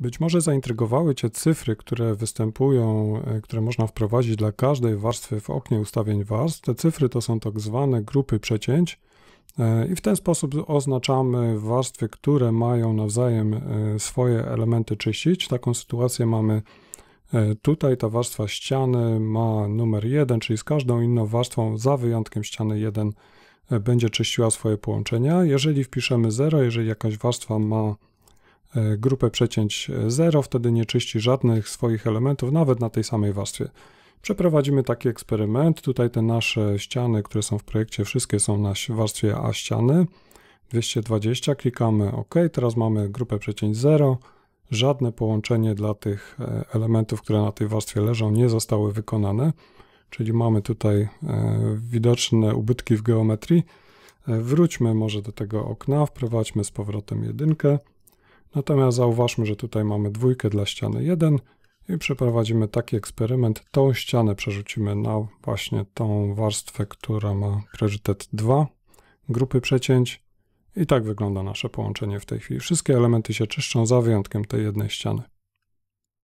Być może zaintrygowały Cię cyfry, które występują, e, które można wprowadzić dla każdej warstwy w oknie ustawień warstw. Te cyfry to są tak zwane grupy przecięć e, i w ten sposób oznaczamy warstwy, które mają nawzajem e, swoje elementy czyścić. Taką sytuację mamy tutaj. Ta warstwa ściany ma numer 1, czyli z każdą inną warstwą, za wyjątkiem ściany 1, będzie czyściła swoje połączenia. Jeżeli wpiszemy 0, jeżeli jakaś warstwa ma E, grupę przecięć 0, wtedy nie czyści żadnych swoich elementów, nawet na tej samej warstwie. Przeprowadzimy taki eksperyment. Tutaj te nasze ściany, które są w projekcie, wszystkie są na warstwie A ściany. 220, klikamy OK. Teraz mamy grupę przecięć 0. Żadne połączenie dla tych e, elementów, które na tej warstwie leżą, nie zostały wykonane. Czyli mamy tutaj e, widoczne ubytki w geometrii. Wróćmy może do tego okna, wprowadźmy z powrotem jedynkę. Natomiast zauważmy, że tutaj mamy dwójkę dla ściany 1 i przeprowadzimy taki eksperyment. Tą ścianę przerzucimy na właśnie tą warstwę, która ma priorytet 2 grupy przecięć. I tak wygląda nasze połączenie w tej chwili. Wszystkie elementy się czyszczą za wyjątkiem tej jednej ściany.